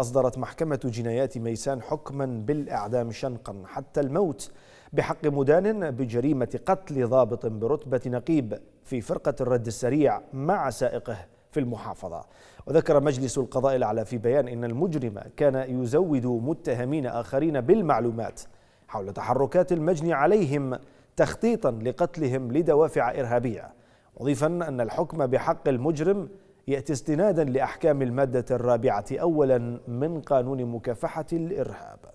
أصدرت محكمة جنايات ميسان حكما بالإعدام شنقا حتى الموت بحق مدان بجريمة قتل ضابط برتبة نقيب في فرقة الرد السريع مع سائقه في المحافظة وذكر مجلس القضاء الأعلى في بيان إن المجرم كان يزود متهمين آخرين بالمعلومات حول تحركات المجني عليهم تخطيطا لقتلهم لدوافع إرهابية مضيفا أن الحكم بحق المجرم يأتي استنادا لأحكام المادة الرابعة أولا من قانون مكافحة الإرهاب